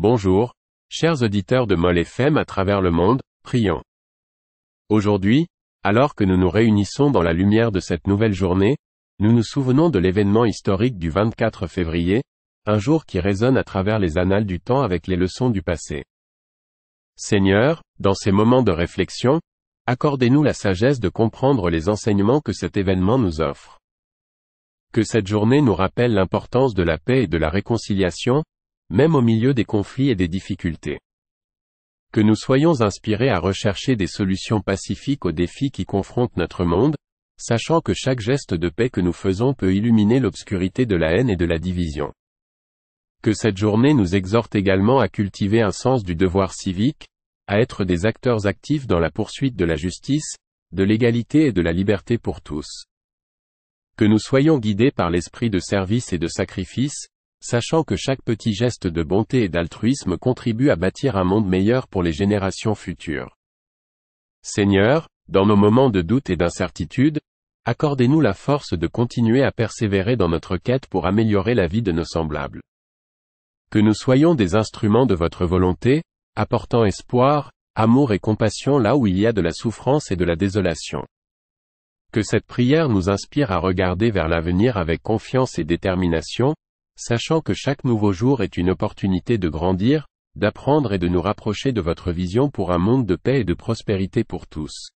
Bonjour, chers auditeurs de Mol FM à travers le monde, prions. Aujourd'hui, alors que nous nous réunissons dans la lumière de cette nouvelle journée, nous nous souvenons de l'événement historique du 24 février, un jour qui résonne à travers les annales du temps avec les leçons du passé. Seigneur, dans ces moments de réflexion, accordez-nous la sagesse de comprendre les enseignements que cet événement nous offre. Que cette journée nous rappelle l'importance de la paix et de la réconciliation, même au milieu des conflits et des difficultés. Que nous soyons inspirés à rechercher des solutions pacifiques aux défis qui confrontent notre monde, sachant que chaque geste de paix que nous faisons peut illuminer l'obscurité de la haine et de la division. Que cette journée nous exhorte également à cultiver un sens du devoir civique, à être des acteurs actifs dans la poursuite de la justice, de l'égalité et de la liberté pour tous. Que nous soyons guidés par l'esprit de service et de sacrifice, sachant que chaque petit geste de bonté et d'altruisme contribue à bâtir un monde meilleur pour les générations futures. Seigneur, dans nos moments de doute et d'incertitude, accordez-nous la force de continuer à persévérer dans notre quête pour améliorer la vie de nos semblables. Que nous soyons des instruments de votre volonté, apportant espoir, amour et compassion là où il y a de la souffrance et de la désolation. Que cette prière nous inspire à regarder vers l'avenir avec confiance et détermination, sachant que chaque nouveau jour est une opportunité de grandir, d'apprendre et de nous rapprocher de votre vision pour un monde de paix et de prospérité pour tous.